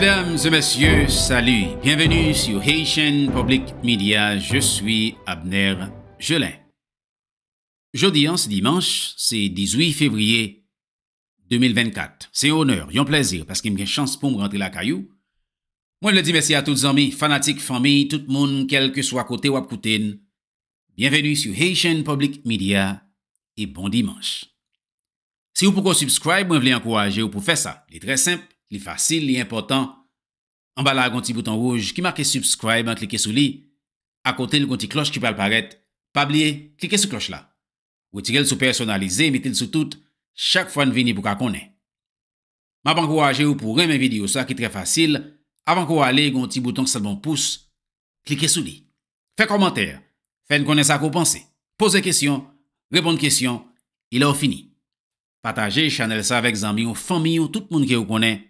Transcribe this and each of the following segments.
Mesdames et messieurs, salut. Bienvenue sur Haitian Public Media. Je suis Abner Gelin. Jeudi en ce dimanche, c'est 18 février 2024. C'est un honneur, un plaisir, parce qu'il me fait chance pour me rentrer la caillou. Moi, je le dis merci à tous les amis, fanatiques, familles, tout le monde, quel que soit côté ou à côté. Bienvenue sur Haitian Public Media et bon dimanche. Si vous pouvez subscribe, moi, je vous encourager Vous pour faire ça. C'est très simple. Li fasil, li impotant, an bala gonti bouton rouj ki marke subscribe an klike sou li. A kote l gonti kloche ki pal paret, pa bliye, klike sou kloche la. Wotirel sou personalize, mitil sou tout, chak fwa n vini pou ka konen. M apankou aje ou pou reme video sa ki tre fasil, apankou a le gonti bouton salbon pouce, klike sou li. Fè komenter, fè n konen sa ko panse, pose kesyon, repon kesyon, ilè ou fini. Pataje, chanel sa vek zanmion, famiyon, tout moun ki ou konen.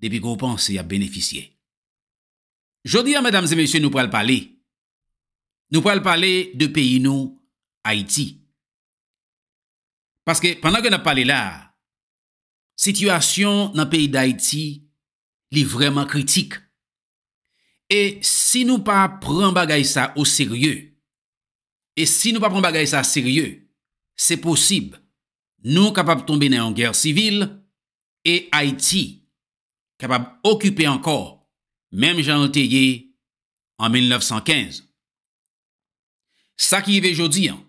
Depi konpansi a beneficye. Jodi a, mèdames et mèsyè, nou pral palè. Nou pral palè de peyi nou, Haïti. Paske, pandan ke nou palè la, sityasyon nan peyi d'Haïti, li vreman kritik. E si nou pa pran bagay sa ou serye, e si nou pa pran bagay sa serye, se posib, nou kapap tombe nan an gèr sivil, e Haïti, e si nou pa pran bagay sa ou serye, kapab okype ankor, mem jan lte ye, an 1915. Sa ki ve jodi an,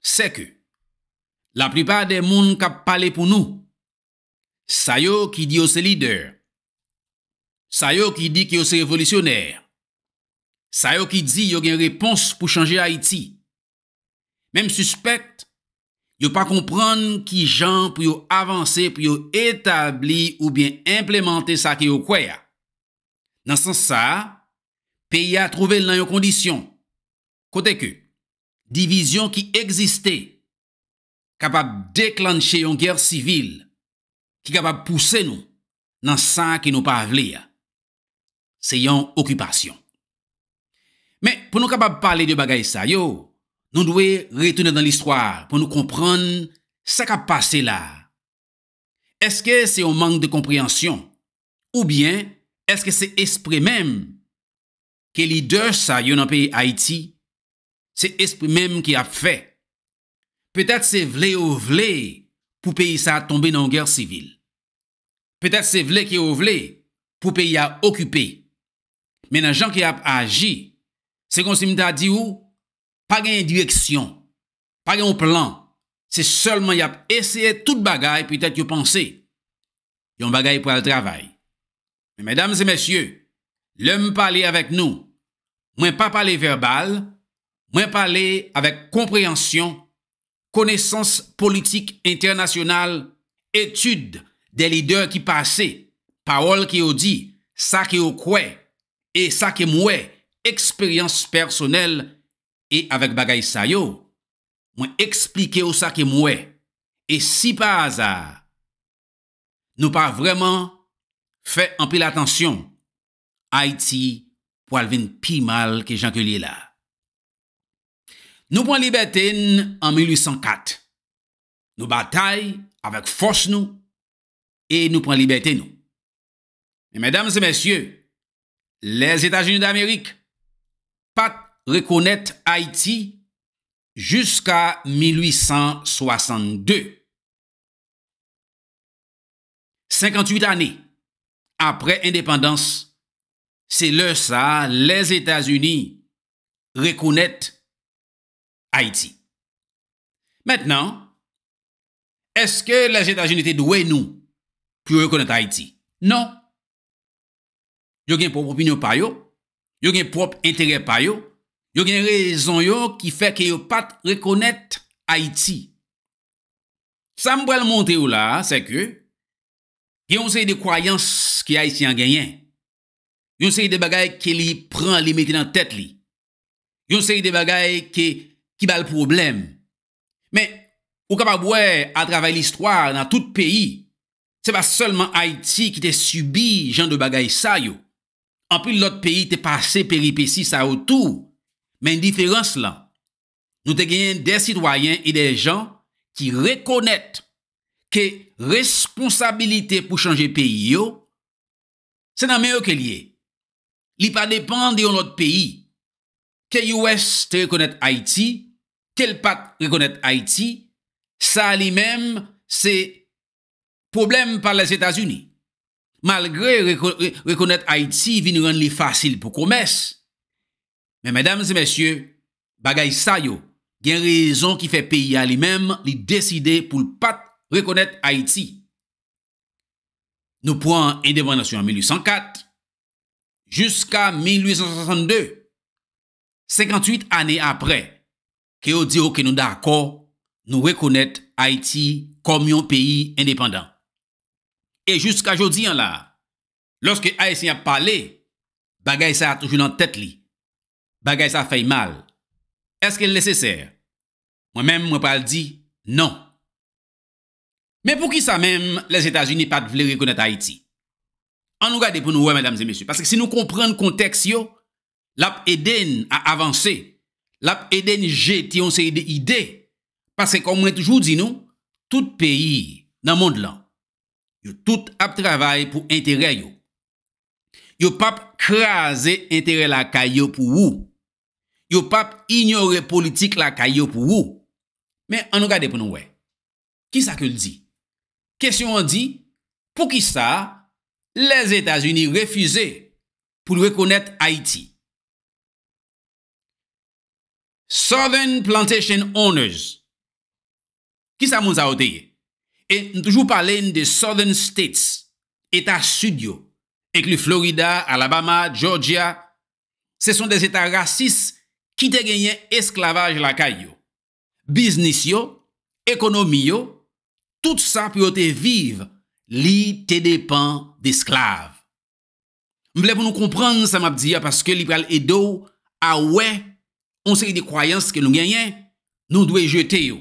se ke, la pripa de moun kap pale pou nou, sa yo ki di yo se lider, sa yo ki di ki yo se revolisyoner, sa yo ki di yo gen repons pou chanje Haiti, mem suspecte, Yo pa kompran ki jan pou yo avanse, pou yo etabli ou bien implemente sa ki yo kwe ya. Nan san sa, peyi a trovel nan yo kondisyon. Kote ke, divizyon ki egziste, kapab deklanche yon ger sivil, ki kapab pouse nou nan san ki nou pa avle ya. Se yon okupasyon. Men, pou nou kapab pale de bagay sa yo, nou dwe retoune dan l'histoire pou nou kompran sa ka pase la. Eske se yon mank de komprehansyon, ou bien eske se espri mem ke li dè sa yon an pe Haiti, se espri mem ki ap fè. Petat se vle ou vle pou peyi sa tombe nan gèr sivil. Petat se vle ou vle pou peyi a okupè. Men a jan ki ap aji, se konsimita di ou, pa gen indireksyon, pa gen ou plan, se solman y ap eseye tout bagay pou tet yo panse, yon bagay pou al travay. Men, mèdames et mèsyè, lèm pale avèk nou, mwen pa pale verbal, mwen pale avèk komprehansyon, konesans politik internasyonal, etude de lider ki pase, paol ki ou di, sa ki ou kwe, e sa ki mwe, eksperyans personel, E avèk bagay sa yo, mwen eksplike ou sa ke mwè. E si pa azar, nou pa vreman fè ampil atensyon. Haiti pou alvin pi mal ke janke liye la. Nou pon libeten an 1804. Nou batay avèk fòs nou, e nou pon libeten nou. E mèdames et mèsyè, lèz Etat-Unis d'Amérique, pat. reconnaître Haïti jusqu'à 1862. 58 années après indépendance, c'est le ça, les États-Unis reconnaissent Haïti. Maintenant, est-ce que les États-Unis étaient doués, nous, pour reconnaître Haïti? Non. ont une propre opinion ils yo, yo propre intérêt yo gen rezon yo ki fè ki yo pat rekonèt Haiti. Sa mbwè l'montè yo la, se ke, ki yon se y de kwayans ki a y si yon genyen, yon se y de bagay ke li pran li meti nan tèt li, yon se y de bagay ke ki bal problem. Men, ou kapabwè a travè l'histoire nan tout peyi, se pa solman Haiti ki te subi jan de bagay sa yo, anpil lot peyi te pase peripeci sa wotou, Men diferans lan, nou te genyen de sitwayen e de jan ki rekonet ke responsabilite pou chanje peyi yo, se nan meyo ke liye. Li pa depande yon lot peyi, ke US te rekonet Haiti, ke l'PAC rekonet Haiti, sa li menm se problem par les Etats-Unis. Malgre rekonet Haiti vin ren li fasil pou komès, Men, mèdames et mèsyè, bagay sa yo gen rezon ki fe peyi a li mèm li deside pou l'pat rekonèt Aïti. Nou pou an indéponasyon en 1804, jouska 1862, 58 anè apre, ki yo diyo ki nou da akò nou rekonèt Aïti komyon peyi indépendant. E jouska jodi an la, lòske Aïti a pale, bagay sa yo toujoun an tèt li. bagay sa fay mal. Eske l lese ser? Mwen men, mwen pal di, non. Men pou ki sa men, les Etasunis pat vle rekonet Haiti. An nou gade pou nou wè, madame zemesu, parce ki si nou kompren konteks yo, lap eden a avanse, lap eden je ti yon se ide ide, parce ki om mwen toujou di nou, tout peyi nan mond lan, yo tout ap travay pou entere yo. Yo pap kraze entere la kay yo pou wou, Yo pap ignore politik la kaya yo pou ou. Men anonga depon wè. Ki sa ke l di? Kesyon an di, pou ki sa, les Etats-Unis refuse pou l rekonet Haiti. Southern Plantation Owners. Ki sa moun sa oteye? E n toujou pale n de Southern States, Etats sudyo, ekli Florida, Alabama, Georgia. Se son des Etats rasis Ki te genyen esklavaj lakay yo, biznis yo, ekonomi yo, tout sa pou yo te viv, li te depan desklav. Mble pou nou kompran sa map diya paske li pe al edo, a we, on se li de kwayans ke nou genyen, nou dwe jete yo.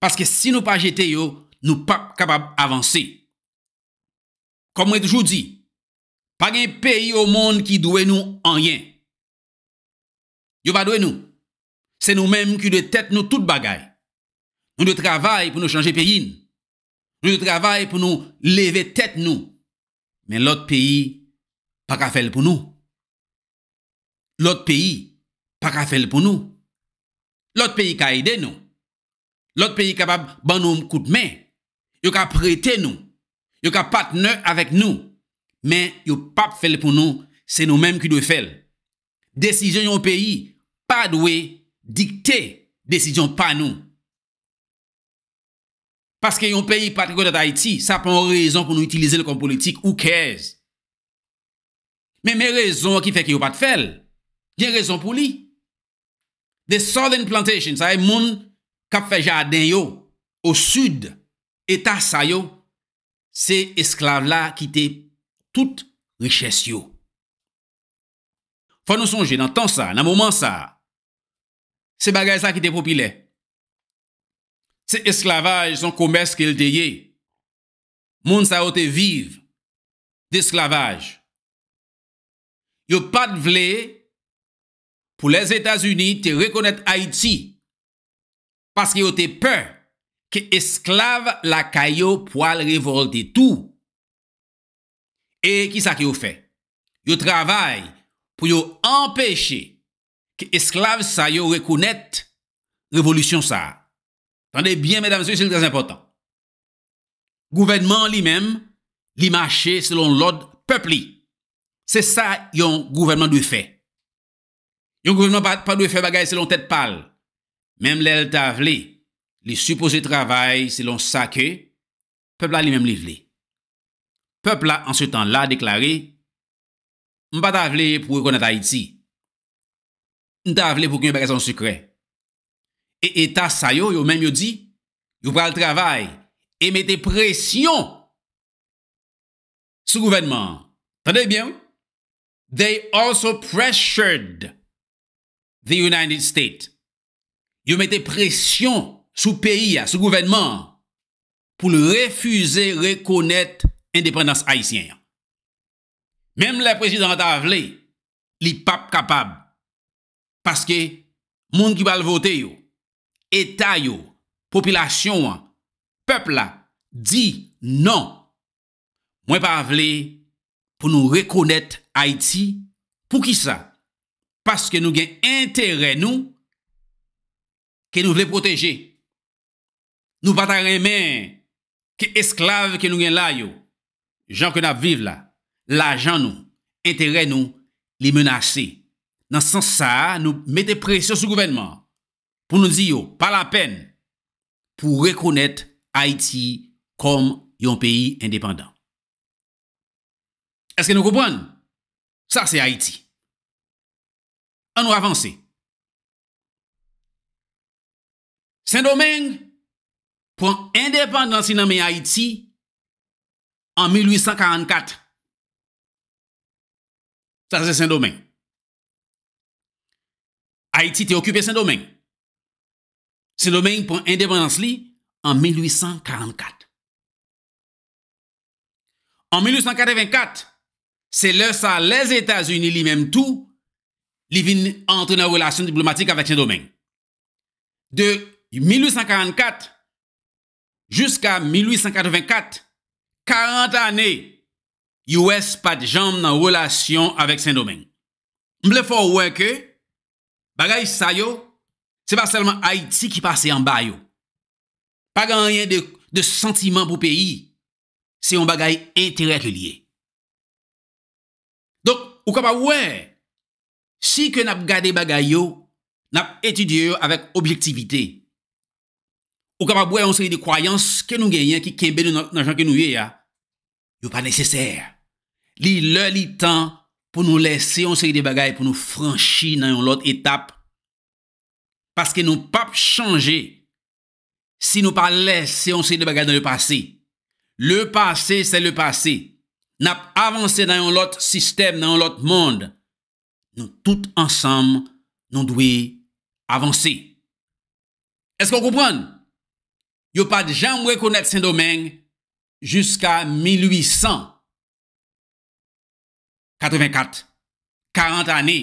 Paske si nou pa jete yo, nou pa kapab avanse. Kom mwen toujou di, pa gen pe yo moun ki dwe nou anyen, Yo nous. C'est nous-mêmes qui de tête nous toute bagaille. Nous de travail pour nous changer pays. Nous de travail pour nous lever tête nous. Mais l'autre pays pas qu'à faire pour nous. L'autre pays pas qu'à faire pour nous. L'autre pays qui nous. L'autre pays capable de nous coup de main. Yo ka prêter nous. Yo ka partenaire avec nous. Mais yo pas faire pour nous, c'est nous-mêmes qui devons faire. Décision yon pays, bad way dikte desisyon pa nou. Paske yon peyi patrikotat Haiti, sa pon rezon pou nou itilize le kon politik, who cares? Men men rezon ki fe ki yo pat fel, diye rezon pou li. The southern plantation, sa e moun kape fe jaden yo, o sud, etas a yo, se esklave la ki te tout reches yo. Fa nou sonje, nan tan sa, nan mouman sa, C'est bagage ça qui est populaire. C'est esclavage, son commerce qu'il Le monde, Moun a été vive d'esclavage. Yo pas vle pour les États-Unis te reconnaître Haïti. Parce que ont peur que esclave la pour poil révolter tout. Et qui ça qui ont fait? Ils travaillent pour empêcher esklav sa yo rekounet revolutyon sa. Tande bien, mèdames et mèdames, c'est le très important. Gouvernement li mèm, li mache selon l'ordre peupli. C'est sa yon gouvernement de fait. Yon gouvernement pa de fait bagaye selon tête pâle. Mèm lèl ta vlé, li suppose travail selon sa kè, peupla li mèm li vlé. Peupla an se tan la deklare, m pa ta vlé pou konat Haïti. Nta avle pou ki yon pekason sukre. E ETA sayo, yo menm yo di, yo pral travay, e mette presyon sou gouvenman. Tande bien? They also pressured the United States. Yo mette presyon sou peyi, sou gouvenman, pou le refuse rekonet independance haisyen. Mem la presyon nan ta avle, li pap kapab. Paske moun ki bal vote yo, etay yo, popilasyon yo, pepl la, di, nan. Mwen pa vle pou nou rekonet Haiti pou ki sa? Paske nou gen entere nou ke nou vle proteje. Nou patare men ke esklave ke nou gen la yo. Jan kon ap vive la, la jan nou, entere nou, li menasey. nan san sa nou mette presyon sou gouvenman pou nou di yo, oh, pa la pen pou rekounet Haiti kom yon peyi indépendant. Eske nou koupran? Sa se Haiti. An nou avanse. Sendo men pou an indépendant si nan men Haiti an 1844. Sa se Sendo men. Haïti te okupè Saint-Domingue. Saint-Domingue pon indépendance li an 1844. An 1844, se lè sa lèz Etats-Unis li mèm tout li vin entre nan relasyon diplomatik avèk Saint-Domingue. De 1844 jouska 1884, 40 anè, y wèspat jamb nan relasyon avèk Saint-Domingue. M lè fò wèkè Bagay sa yo, se pa salman Haiti ki pase yon bayo. Pa ganyen de sentiman pou peyi, se yon bagay entere ak liye. Donk, ou ka pa wè, si ke nap gade bagay yo, nap etudye yo avèk objektivite. Ou ka pa wè, an se li de kwayans ke nou ganyen ki kembe de nanjan ke nou ye ya, yo pa nesesèr. Li lè li tan yon. pou nou lese yon seri de bagay pou nou franchi nan yon lot etap, paske nou pap chanje, si nou pa lese yon seri de bagay nan le pasi. Le pasi, se le pasi. Nap avanse nan yon lot sistem, nan yon lot mond. Nou tout ansam, nou dwe avanse. Esk an koupran? Yo pa jam we konet sen domen, jiska 1800. 84, 40 anè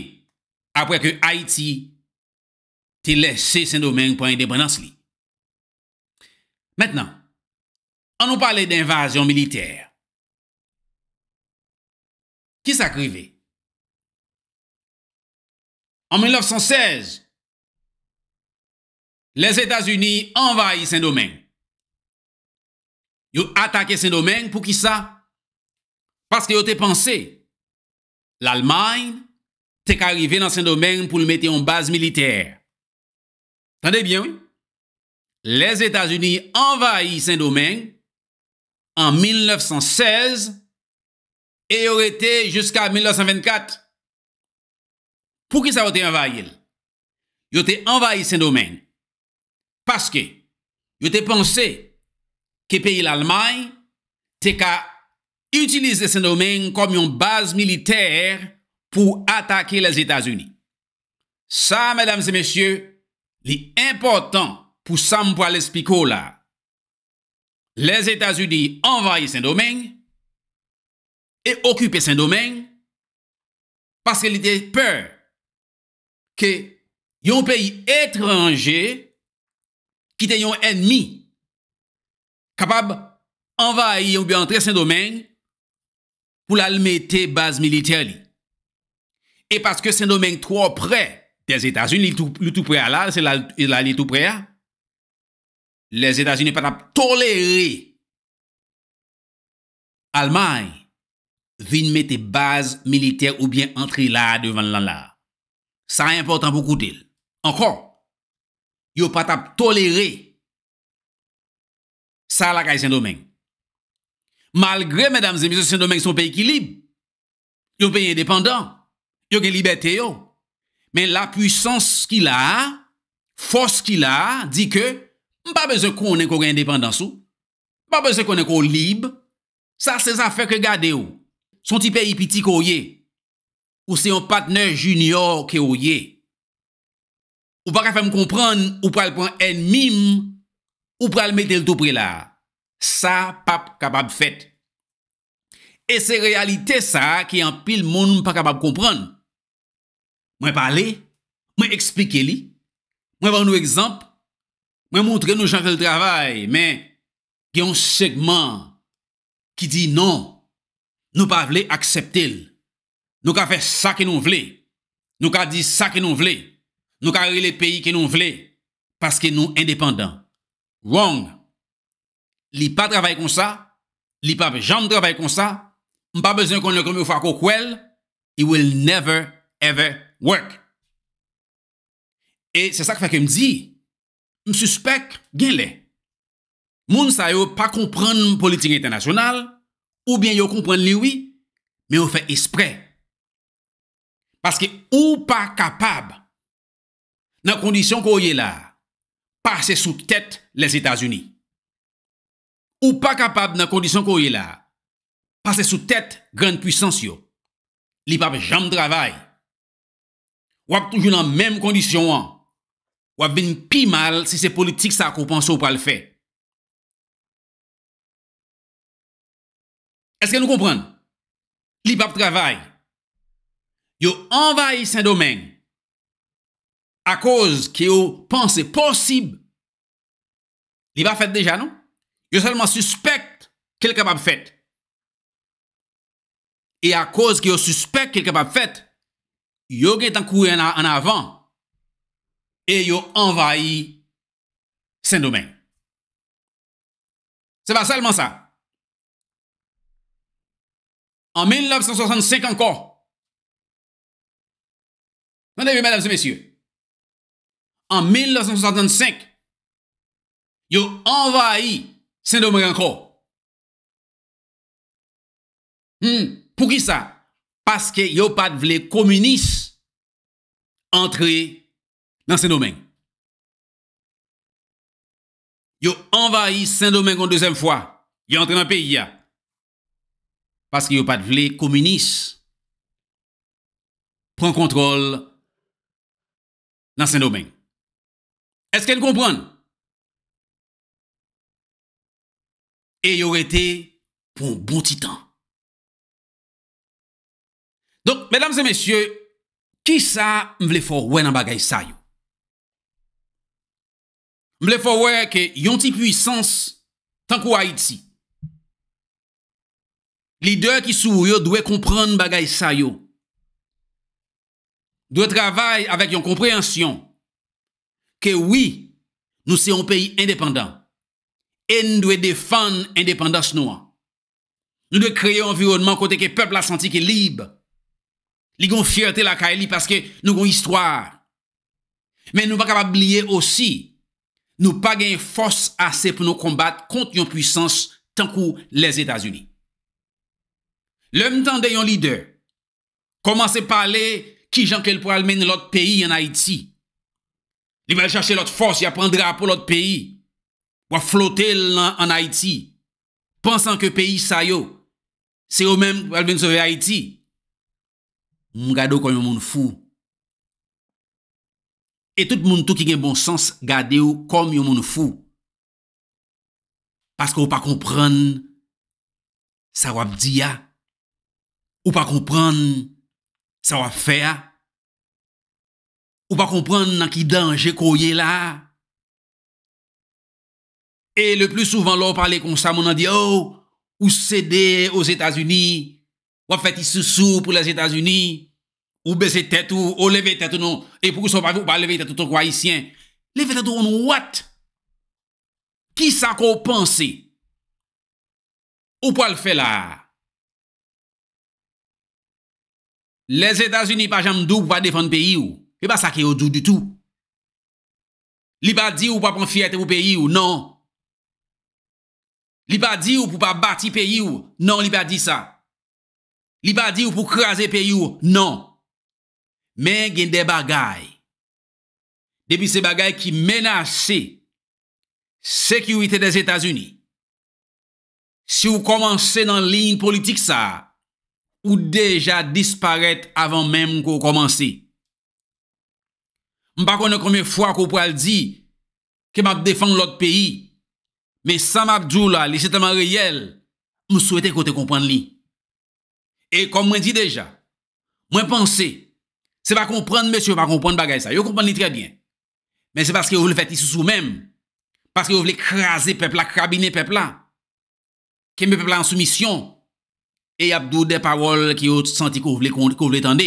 apwe ke Haiti te lèche Saint-Domingue pou indépendance li. Mètenan, an nou pale d'invasion militer. Ki sa krive? An 1916, les Etats-Unis envahit Saint-Domingue. Yo atake Saint-Domingue pou ki sa? Paske yo te pensey. l'Allemagne, t'es arrivé dans ce domaine pour le mettre en base militaire. Tendez bien, oui? Les États-Unis envahissent Saint-Domingue en 1916 et ont été jusqu'à 1924. Pour qui ça a envahi? Ils ont été envahi Saint-Domingue. Parce que, ils ont pensé que pays l'Allemagne, qu'à Utilisez Saint-Domingue comme une base militaire pour attaquer les états unis Ça, mesdames et messieurs, l'important important pour que l'expliquer Les états unis envahissent Saint-Domingue et occupent Saint-Domingue parce qu'ils ont peur que un pays étranger qui te un ennemi capable d'envahir ou bien entrer Saint-Domingue pour mettre base militaire. Et parce que Saint-Domingue est trop près des États-Unis, il est tout près à là, c'est là, tout près Les États-Unis ne peuvent pas tolérer l'Allemagne venir mettre base militaire ou bien entrer là devant là. Ça est important pour coûter. Encore, ils ne peuvent pas tolérer ça à la Saint-Domingue. Malgré, mesdames et messieurs, Saint-Domingue, son pays qui libre. un pays indépendant. Yon pays liberté yo. Mais la puissance qu'il a, force qu'il a, dit que, pas besoin qu'on ait qu'on indépendance ou. Pas besoin qu'on ait qu'on libre. Ça, c'est ça fait que regardez-vous. ou. Son petit pays petit qu'on Ou c'est un partenaire junior que ou Ou pas qu'à faire me comprendre, ou pas le prendre ennemi, ou pas le mettre le tout près là. sa pap kapab fet. E se realite sa ki an pil moun nou pa kapab kompran. Mwen pale, mwen explike li, mwen vwarn nou exemple, mwen montre nou jan fel travay, men gen yon segman ki di non, nou pa vle akseptel. Nou ka fe sa ke nou vle, nou ka di sa ke nou vle, nou ka re le peyi ke nou vle, paske nou independant. Wong, li pa travay kon sa, li pa ve jan travay kon sa, m pa bezen kon le komyo fwa ko kwel, it will never ever work. E se sa kwa feke m di, m suspek gen le, moun sa yo pa kompran m politik internasyonal, ou bien yo kompran liwi, mi yo fe espre. Paske ou pa kapab, nan kondisyon ko ye la, pase sou tete les Etats-Unis. Ou pa kapab nan kondisyon kouye la. Pase sou tèt gran puysans yo. Li pape jam travay. Wap toujou nan menm kondisyon an. Wap ven pi mal si se politik sa akopan sou pral fè. Eske nou kompran? Li pape travay. Yo envayi sen domen. A koz ki yo panse posib. Li pa fèd deja nou? Yo qu'il suspect de fait, et à à cause que yo suspect quelque fait, faire, yo été en en en avant et yo envahi Saint-Domingue. n'est pas seulement ça. En 1965 encore, Mesdames et messieurs, en 1965, yo envahi Saint-Domingue encore. Hmm. Pour qui ça? Parce que yo pas de vle communistes entrer dans Saint-Domingue. Yo envahi Saint-Domingue une deuxième fois. Yo entré dans le pays. Parce que yo pas de vle communistes prend contrôle dans Saint-Domingue. Est-ce qu'elle comprend? et il aurait été pour un bon titan. Donc, mesdames et messieurs, qui ça fait vle fò dans nan bagay sa yo? M wè ke yon ti tant tankou Haïti. Leader qui sou yo comprendre kompran bagay sa yo. Dwe travay avèk yon oui, nous sommes un pays indépendant. en nou dwe defan independans nou an. Nou dwe kreye environman kote ke pepl la santi ki libe. Li gon fiertel akay e li paske nou gon histwa. Men nou va kapab liye osi nou pa gen fos ase pou nou kombat kont yon pwisans tankou les Etats-Unis. Lem tan de yon lider koman se pale ki jan kel pou almen lout peyi an Haiti. Li val chache lout fos y apan dra pou lout peyi. Waf lotel nan Haiti. Pansan ke peyi sa yo. Se yo menm alven sove Haiti. M gado kon yon moun fou. Et tout moun tou ki gen bon sens gade yo kon yon moun fou. Pasko ou pa kompran sa wap di ya. Ou pa kompran sa wap fe ya. Ou pa kompran nan ki danje kon yon la ya. Et le plus souvent, l'on parle comme ça, on a dit, oh, ou céder aux États-Unis, ou fait ici sous pour les États-Unis, ou baisser tête, ou, ou lever tête, ou non. Et pour qu'on ne pas, pas lever tête, tout haïtien. Lever tête, on what? Qui ça qu'on pense? Ou pas le faire là? Les États-Unis pas jamais doux, pas défendre pays ou. Et pas ça qui est au du tout. Li pas dit ou pas prendre fierté pour pays ou non. Li pa di ou pou pa bati peyi ou, non li pa di sa. Li pa di ou pou krasi peyi ou, non. Men gen de bagay. Depi se bagay ki menase sekurite de Zeta Zuni. Si ou komanse nan lin politik sa, ou deja disparet avan menm kou komanse. M pa konen kome fwa kou pral di keman defan lot peyi. Mais Sam Abdou oh là, est tellement réel, je souhaitais que tu comprennes Et comme je dit déjà, moi penser, c'est pas comprendre monsieur, pas comprendre bagay ça. Vous comprenez très bien. Mais c'est parce que vous le faites ici sous même. Parce que vous voulez craser peuple là, crabiner peuple là. Que le peuple en soumission. Et a des paroles qui ont senti que vous voulez entendre.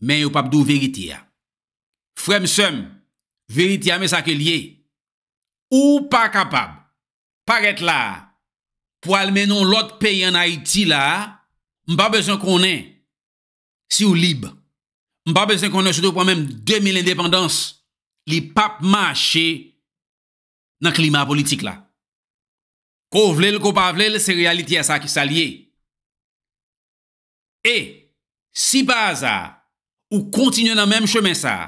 Mais vous pas de vérité. Hein. Frère, vérité à ça que lié. Ou pas capable Paret la, pou almenon lot peyi an Haiti la, mba bezon konen si ou libe. Mba bezon konen sou do pou anmenm 2000 independans li pap mache nan klima politik la. Ko vlel, ko pa vlel, se realiti a sa ki sa liye. E, si ba aza ou kontinyon anmenm chemen sa,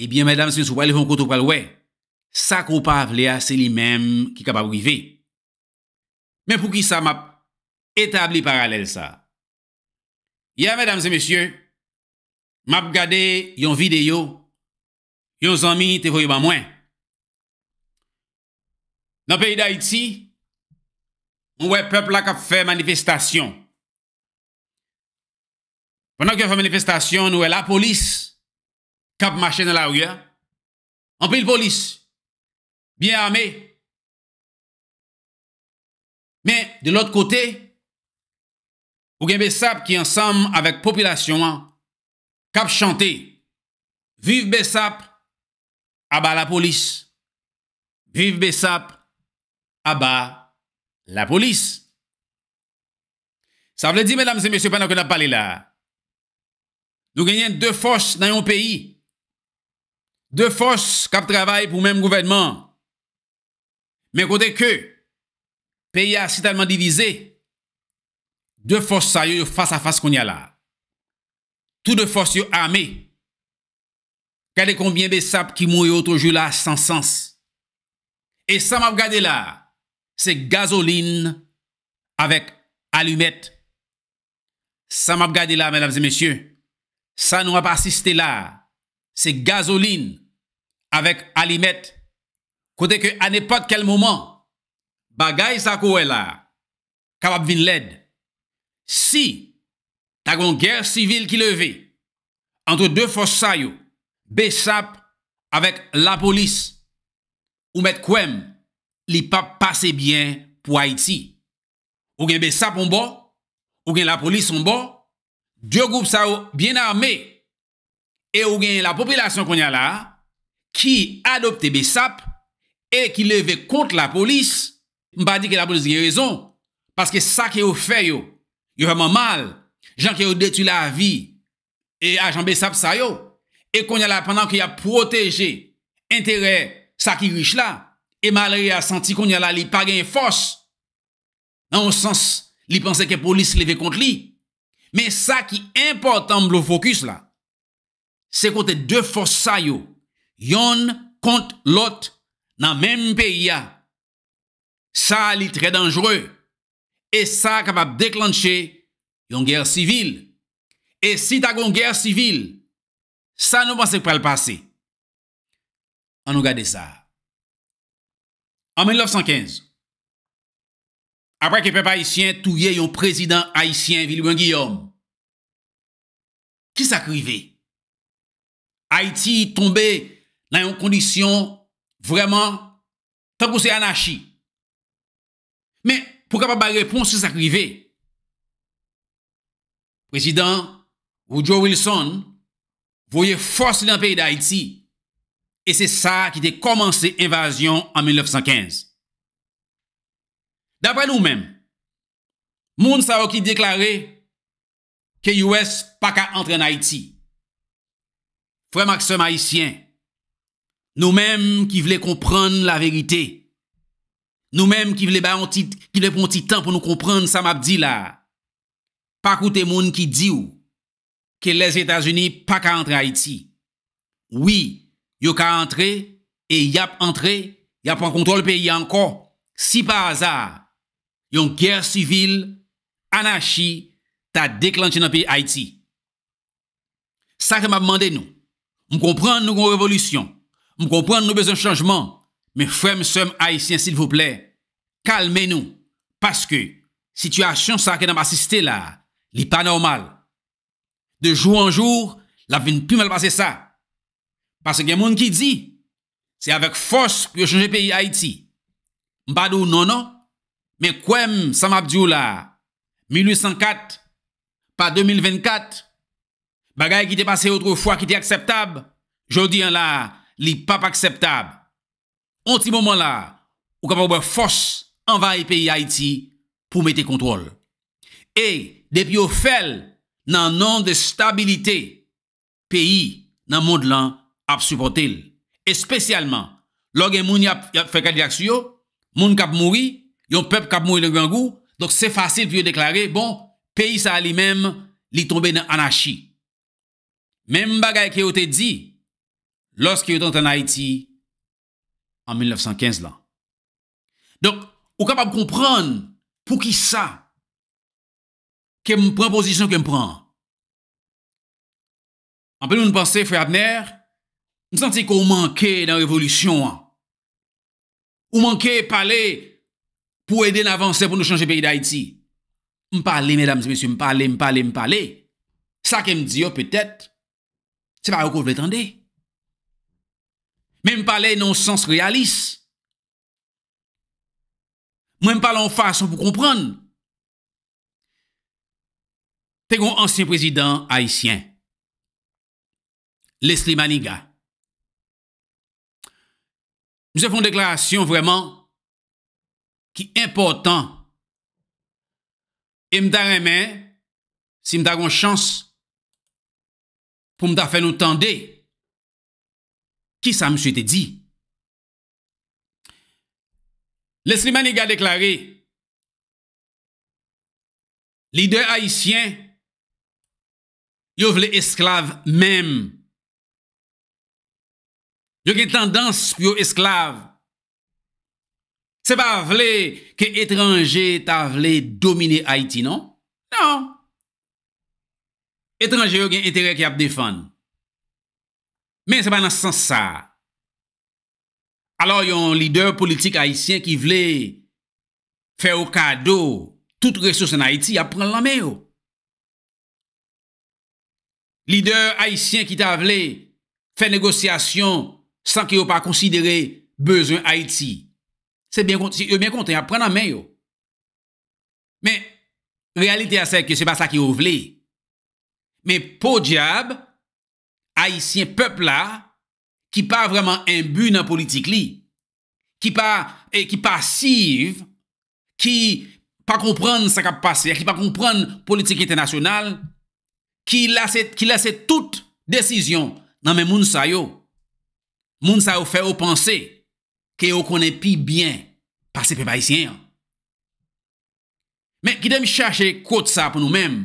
e bien, mbèdame, si nou wè lè yon koto pal wè, Sa ko pa avle a, se li menm ki kap ap wive. Men pou ki sa map etabli paralel sa. Ya, medamze, mesye, map gade yon video, yon zami te voye ba mwen. Nan peyi da iti, mwen pep la kap fe manifestasyon. Pwennan ki yo fe manifestasyon, mwen la polis kap mache nan la wye. An peyi l polis, bien armés. Mais de l'autre côté, vous des Bessap qui ensemble avec population hein, cap chanté. Vive Bessap, abat la police. Vive Bessap, abat la police. Ça veut dire, mesdames et messieurs, pendant que nous parlé là, nous gagnons deux forces dans un pays. Deux forces qui travaillent pour le même gouvernement. Men kote ke Peye a sitalman divize De fos sa yo yo fasa fasa kon ya la Tout de fos yo ame Kade konbyen be sap ki moun yo to jula san sans E sa map gade la Se gazoline Avek alimet Sa map gade la menlames e mesye Sa nou ap asiste la Se gazoline Avek alimet kote ke anepat kel mouman, bagay sa kowe la, kabab vin led. Si, tagon gyer sivil ki leve, antre de fos sayo, besap avèk la polis, ou met kwem, li pap pase byen pou Haiti. Ogen besap on bo, ogen la polis on bo, diogoup sa ou bien arme, e ogen la popilasyon konya la, ki adopte besap, et qui levait contre la police, ne pas que la police a raison, parce que ça qui est fait, yo, yo vraiment mal. Gens qui ont détruit la vie et agent Bessap ça yo, et qu'on y a là pendant qu'il a protégé intérêt ça qui riche là, et malgré a senti qu'on y a là, il pas gain force. Dans un sens, il pensait que la police levait contre lui. Mais ça qui est important le focus là, c'est deux forces ça yo, yon contre l'autre nan menm peyi ya, sa li tre dangereu, e sa kapap deklanche yon ger sivil. E si ta kon ger sivil, sa nou panse kpre l'pase. An nou gade sa. An 1915, apre ke pepa Haitien, touye yon prezident Haitien, Vilouin Guillaume. Ki sa krive? Haiti tombe nan yon kondisyon Vraiment, tant que anarchie. Mais pourquoi pas répondre réponse ça ça sakrive. Président Woodrow Wilson voyait force dans le pays et Et c'est ça qui a commencé l'invasion en 1915. D'après nous-mêmes, moun sa qui que que US pas qu'à entrer en Haïti. Frère Maxime haïtien. Nou menm ki vle kompran la verite. Nou menm ki vle ba yon titan pou nou kompran sa map di la. Pak ou te moun ki di ou. Ke les Etasuni pa ka antre Haiti. Oui, yo ka antre. E yap antre. Yap an kontrol peyi ankon. Si pa azar. Yon ger civil. Anashi. Ta deklanche nan peyi Haiti. Sa ke map mande nou. M kompran nou kon revolusyon. Je comprends, nous besoin de changement. Mais frères, sommes haïtiens, s'il vous plaît, calmez-nous. Parce que situation ça que nous là, n'est pas normal. De jour en jour, la vie plus mal passer ça. Parce que y a des qui dit, c'est avec force que changer le pays Haïti. Mbadou non non, mais quoi ça m'a dit là, 1804, pas 2024, bagay qui était passé autrefois qui était acceptable, jodi en hein, là, li pas acceptable. On ti moment-là, ou capable force fos pays pays pour pou mette Et depuis au ou fel nan nom de stabilité pays nan monde-là a ap supportel. E monde log e moun yap, yap fekad yaksyo, moun kap mouri, yon pep kap mouri le gangou, Donc c'est facile facile déclarer déclarer bon, pays sa li même li tombe nan anarchie. Même bagay ki yo te dit, lorsqu'il est en Haïti en 1915 là. Donc, vous capable de comprendre pour qui ça que me prend position que me prend. En plus, nous penser, frère Abner, nous sentez qu'on manquait dans la révolution. Hein. Ou manquait parler pour aider avancer, pour nous changer le pays d'Haïti. Me parler, mesdames et messieurs, me parler, me parler, me parler. Ça que me dit, oh, peut-être, c'est pas vous que vous même parler les sens réaliste. Même pas en façon pour comprendre. T'es un ancien président haïtien. Leslie Maniga. Nous avons une déclaration vraiment qui est importante. Et m'da si m'da chance pour me faire nous tendre qui ça, monsieur, te dit? Leslie Maniga déclaré, leader haïtien, yon être esclave même. ont une tendance pour être esclave. n'est pas vle que étranger ta vle dominer Haïti, non? Non. Étranger ont un intérêt qui a défendre. Men se pa nan sans sa. Alo yon lider politik haitien ki vle fè ou kado tout resos nan Haiti, apren nan men yo. Lider haitien ki ta vle fè negosyasyon san ki yo pa konsidere bezon Haiti. Se yon ben konten, apren nan men yo. Men, realite a se ki se pa sa ki yo vle. Men pou diab, haisyen pepl la, ki pa vreman imbu nan politik li, ki pa, ki pa siv, ki pa kompran sakap pase, ki pa kompran politik internasyonal, ki lase tout desisyon nan men moun sa yo, moun sa yo fè ou panse, ki yo konen pi bien pase pe pa haisyen yo. Men, ki dem chache kote sa pou nou men,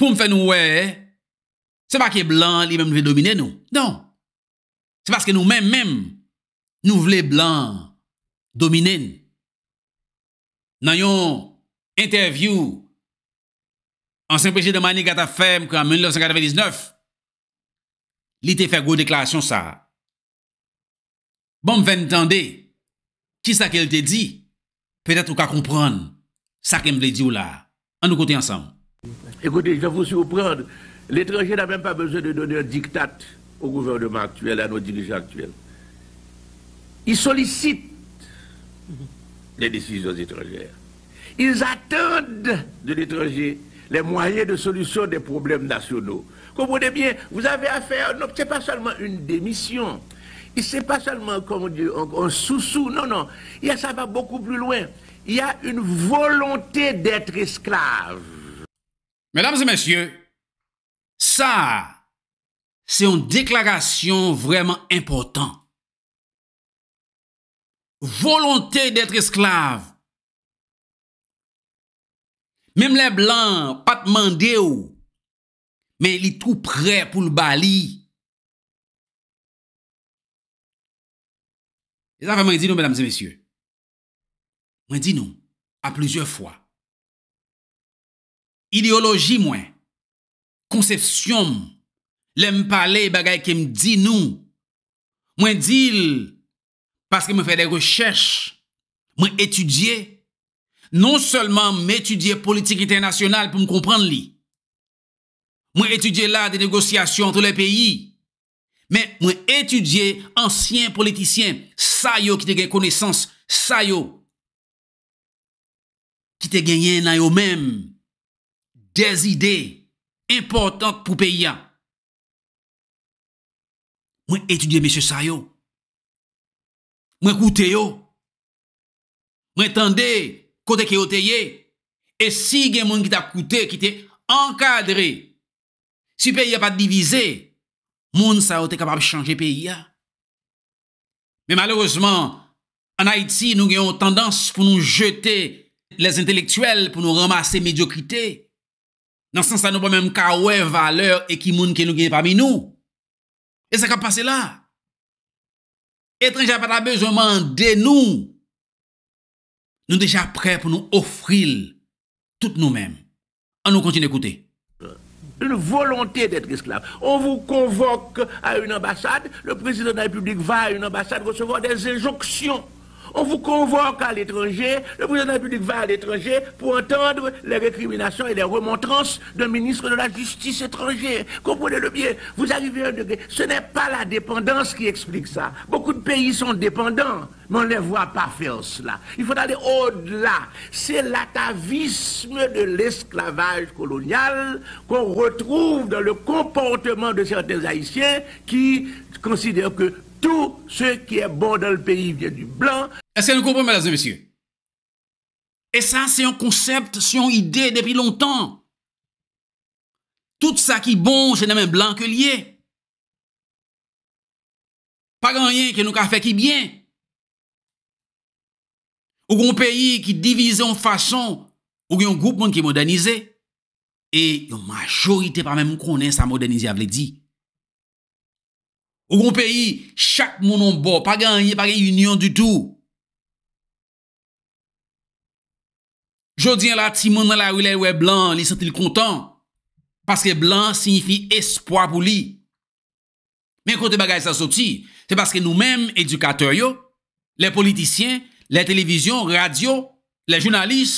pou m fè nou wey, Ce n'est pas que blanc lui même veut dominer nous. Non. C'est parce que nous mêmes nous voulons blanc dominer. Dans une interview ancien président de ta femme en 1999 il a fait une déclaration ça. Bon vous ben, entendez qui ce qu'elle te dit peut-être qu'à comprendre ça qu'elle me dit là. On nous écoute ensemble. Écoutez, je vais vous surprendre. L'étranger n'a même pas besoin de donner un diktat au gouvernement actuel, à nos dirigeants actuels. Ils sollicitent les décisions étrangères. Ils attendent de l'étranger les moyens de solution des problèmes nationaux. Comprenez bien, vous avez affaire, ce n'est pas seulement une démission. Ce n'est pas seulement, comme dit, un, sous-sous, non, non. a ça va beaucoup plus loin. Il y a une volonté d'être esclave. Mesdames et messieurs, Sa, se yon deklarasyon vreman important. Volonte d'etre esklav. Mem le blan, pat mande ou, men li tou pre pou l'bali. Desa fè mwen di nou, mwen di nou, a plizye fwa. Ideologi mwen, konsepsyon, le m pale bagay ke m di nou, mwen dil, paske m fè de rechèche, mwen etudye, non seulement m etudye politik internasyonal pou m komprend li, mwen etudye la de negosyasyon entre le peyi, men mwen etudye ansyen politisyen, sa yo ki te gen konesans, sa yo, ki te genyen nan yo men, des ide, importante pour pays. Moi étudier M. Sayo. Moi écouter yo. Moi côté qui et si gen monde qui t'a coûté qui était encadré. Si pays n'a pas divisé, monde ça est capable de changer le pays Mais malheureusement, en Haïti, nous avons tendance pour nous jeter les intellectuels pour nous ramasser médiocrité. Nansan sa nou pa menm ka wey valeur ekimoun ke nou genye pami nou. E sa ka pase la. Etranja pata bejouman de nou. Nou deja pre pou nou ofril tout nou menm. An nou kontine koute. Une volonté d'etre esklav. On vous convoque a une ambassade. Le président de la République va a une ambassade recevoir des injonctions. On vous convoque à l'étranger, le président de la République va à l'étranger pour entendre les récriminations et les remontrances d'un ministre de la Justice étranger. Comprenez-le bien, vous arrivez à un degré. Ce n'est pas la dépendance qui explique ça. Beaucoup de pays sont dépendants, mais on ne les voit pas faire cela. Il faut aller au-delà. C'est l'atavisme de l'esclavage colonial qu'on retrouve dans le comportement de certains Haïtiens qui considèrent que tout ce qui est bon dans le pays vient du blanc. Est-ce que nous comprenons, mesdames et messieurs? Et ça, c'est un concept, c'est une idée depuis longtemps. Tout ça qui est bon, c'est même blanc que lié. Pas rien que nous avons fait qui bien. Ou un pays qui divise en façon, ou un groupe qui est modernisé, et une majorité pas même connaît ça modernisé, avait dit. Ou kon peyi, chak mounon bo, pa ganye, pa ganye union du tou. Jodi an la, ti moun nan la wile wè blan, li sentil kontan. Paske blan, signifi espwa pou li. Men kote bagay sa soti, se paske nou men, edukatoryo, le politisyen, le televizyon, radio, le jounalis,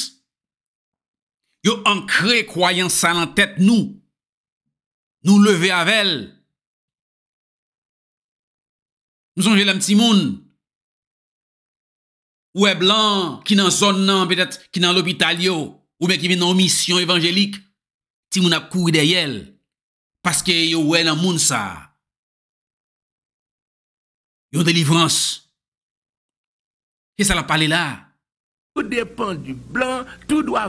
yo ankre kwayan sa lan tèt nou. Nou leve avel. Nous sommes les petits monde, Ou est blanc, qui dans zone nan, peut-être, qui dans l'hôpital ou bien qui vient dans mission évangélique, petit moun a couru derrière. Parce que il ouais dans moun ça. Yo délivrance. Et ça l'a parlé là. depan du blan, tou doa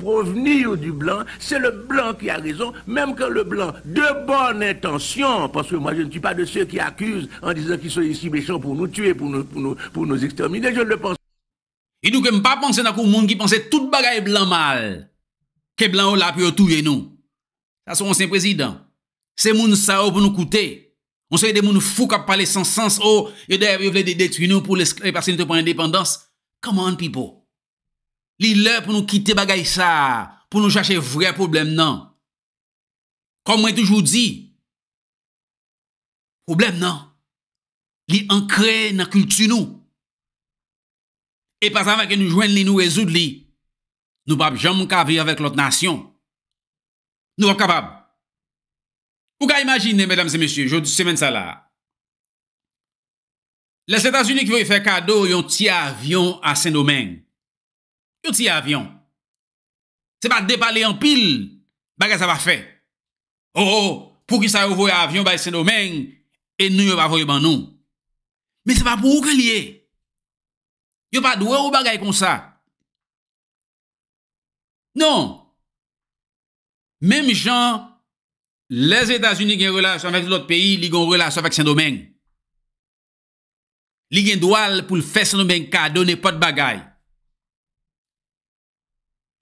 proveni ou du blan, se le blan ki a rezon, menm kan le blan de bon intansyon, paske mwen jen ti pa de se ki akuse, an dizan ki sou yisi mechon pou nou tue, pou nou ekstermine, jen le panse. E nou kem pa panse na kou moun ki oh, panse tout bagay blan mal, ke blan ou la pi otouye nou. Tas wonsen prezident, se moun sa ou pou nou koute, monsen yon moun fou kap pale sans sens ou, yon dev yon vle de detu nou pou lesk personite pou independans, kaman pipo, Li lè pou nou kite bagay sa, pou nou chache vre problem nan. Kom mwen toujou di, problem nan. Li an kre nan kultu nou. E pas avan ke nou jwenn li nou rezoud li, nou bab jom moun kavri avèk lot nasyon. Nou wak kapab. Pou ka imagine, mesdames et messieurs, jow di semen sa la. Les Etats-Unis ki voye fè kado yon ti avyon a Saint-Domingue. yon ti avion. Se en pile, baga ça va faire. Oh, oh, pour qui ça ouvre un avion, bah saint domen, et nous y va voye nous. Mais c'est pas pour vous que lié. Yon pas doué ou bagay comme ça. Non. Même gens, les États-Unis ont relation avec l'autre pays, ils ont relation avec Saint-Domingue. Ils ont droit pour le faire saint domaine, cadeau, n'est pas de bagaille.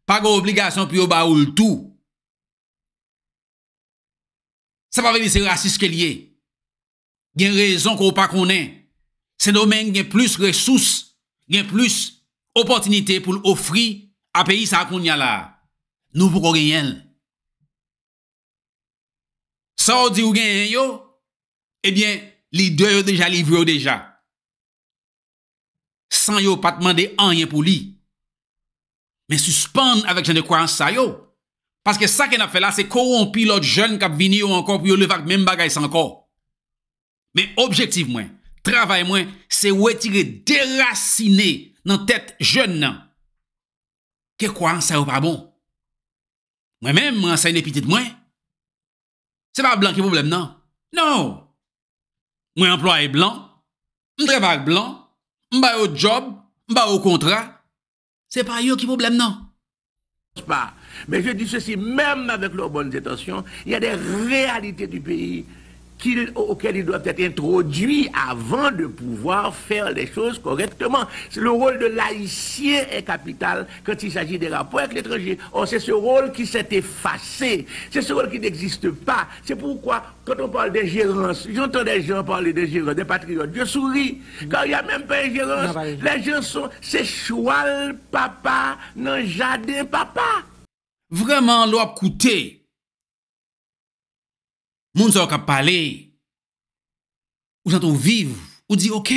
pa go obligasyon pi yo ba ou l'tou. Se pa vele se rasis ke liye, gen rezon ko pa konen, se domen gen plus resous, gen plus opotinite pou l'ofri a peyi sa akoun nyalar, nou pou kon gen yel. Sa ou di ou gen yon, e bien, li deyo deja livre yo deja. San yo patman de an yon pou li, Men suspande avek jen de kwa ansay yo. Paske sa ken ap fela se korompi lot jen kap vini yo anko pou yo levak men bagay san anko. Men objektiv mwen, travay mwen, se wè tire derasine nan tèt jen nan. Ke kwa ansay yo pa bon? Mwen men mwen ansay ne piti de mwen. Se pa blan ki problem nan? Non! Mwen employe blan, mwen dreval blan, mwen bay ou job, mwen bay ou kontra, C'est pas eux qui problème, non. Pas. Mais je dis ceci, même avec leurs bonnes intentions, il y a des réalités du pays auquel il doit être introduits avant de pouvoir faire les choses correctement. Le rôle de l'haïtien est capital quand il s'agit des rapports avec l'étranger. Or, c'est ce rôle qui s'est effacé. C'est ce rôle qui n'existe pas. C'est pourquoi, quand on parle d'ingérence, j'entends des gens parler d'ingérence, des patriotes. Je souris, Quand il n'y a même pas d'ingérence. Les gens sont, c'est choual papa, non jardin papa. Vraiment, a coûté. Moun sa wak ap pale, ou santon vive, ou di ok,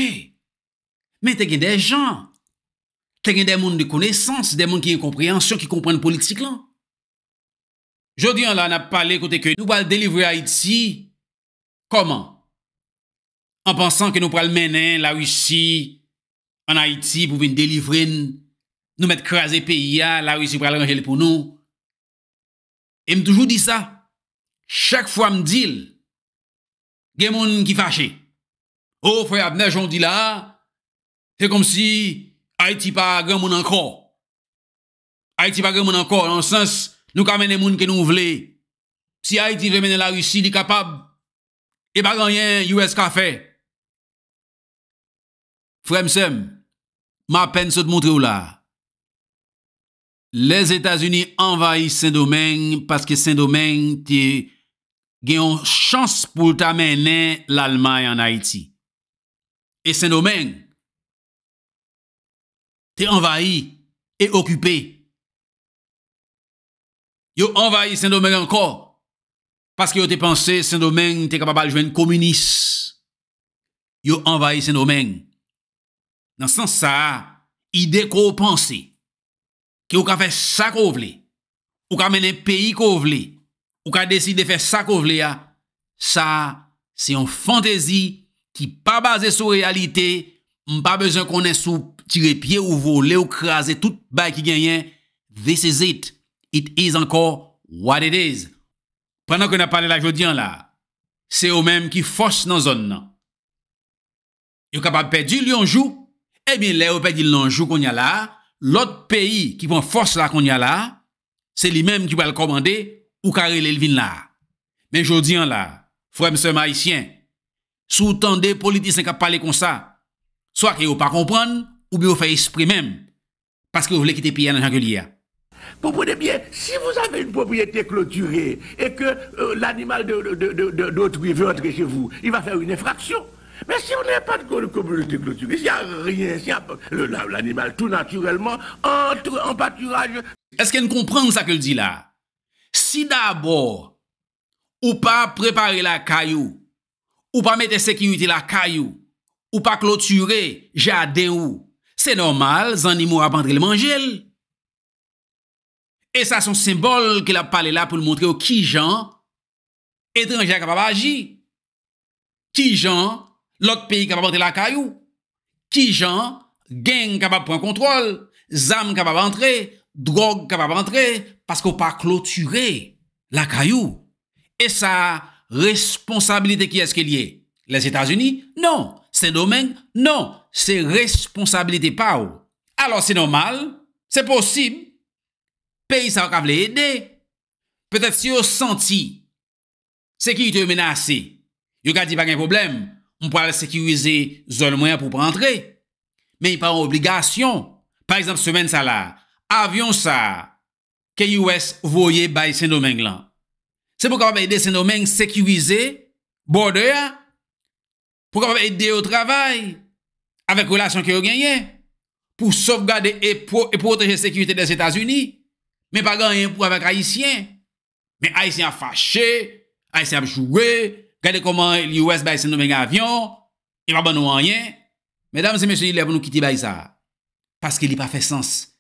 men te gen de jan, te gen de moun de konesans, de moun ki yon komprensyon, ki kompren politik lan. Jodi an la an ap pale kote ke nou wale delivre Haiti, koman? An pansan ke nou pral menen la wisi an Haiti pou ven delivren, nou met krasen peya, la wisi pral renjel pou nou. E m toujou di sa, Chaque fois me a des moun qui fâché. Oh frère Abner, j'en dis là, c'est comme si Haïti pas grand moun encore. Haïti pas grand monde encore dans le sens nous les moun ke nous voulons. Si Haïti veut mener la Russie, il est capable et pas rien US ka fait. Frère Msem, ma peine se montre ou là. Les États-Unis envahissent Saint-Domingue parce que Saint-Domingue géon chance chance pou t'amener l'Allemagne en Haïti. Et Saint-Domingue, t'es envahi occupé. occupé. Yo envahi Saint-Domingue Parce que yo te pensé Saint-Domingue capable jouer un communisme. communiste. Yo envahi Saint-Domingue. dans sens sens ça idée pense. ki yo ka ça ça ko vle, ou ka un pays qu'on vle, ou qu'a décide de faire ça qu'on veut. ça, c'est une fantaisie qui pas basée sur la réalité. On pas besoin qu'on ait tiré pied ou volé ou craser tout bail qui gagne. This is it. It is encore what it is. Pendant qu'on a parlé là, je là, c'est eux-mêmes qui forcent dans la zone. Ils sont capables de perdre l'on joue. Eh bien, le ils perdent l'on joue qu'on y a là. L'autre pays qui prend force là qu'on a là, c'est lui-même qui va le commander ou carré l'Elvin là. Mais dis en là, frère monsieur haïtien, sous tant des politiciens qui parlent comme ça, soit qu'ils ne pas comprendre ou bien ils faites esprit même parce que vous voulez quitter pierre dans jean Vous Comprenez bien, si vous avez une propriété clôturée et que euh, l'animal d'autrui de, de, veut entrer chez vous, il va faire une infraction. Mais si on n'avez pas de communauté clôturée, s'il n'y a rien, l'animal tout naturellement entre en pâturage. Est-ce qu'elle comprend ça que je dis là si d'abord, ou pas préparer la caillou, ou pas mettre sécurité la caillou, ou pas clôturer jardin ou, c'est normal, animaux à prendre le manger. Et ça, son symbole qu'il a parlé là pour montrer au qui gens étranger capable agir. Qui gens l'autre pays capable entrer la caillou. Qui gens gang capable prendre contrôle, zam capable entrer, drogue drog kapab parce qu'on n'a pas clôturé la caillou. Et sa responsabilité, qui est-ce qu'il y a Les états unis Non. c'est domaine Non. c'est responsabilité pas Alors c'est normal, C'est possible pays pays sa les aider Peut-être si vous senti, sécurité qui te menacé. Vous ka dit pas de problème. on zones sécuriser seulement pour rentrer mais Mais il n'y a pas Par exemple, semaine salaire avion ça que US voyait dans Saint-Domingue là. C'est pour va aider Saint-Domingue sécuriser border pour va aider au travail avec relation que gagné pour sauvegarder et, protéger la sécurité des États-Unis mais pas gagner pour avec haïtien. Mais haïtien a fâché, haïtien a joué, regardez comment l'US by Saint-Domingue avion il va pas nous rien. Mesdames et messieurs, il a pour nous quitter ça parce qu'il n'y pas fait sens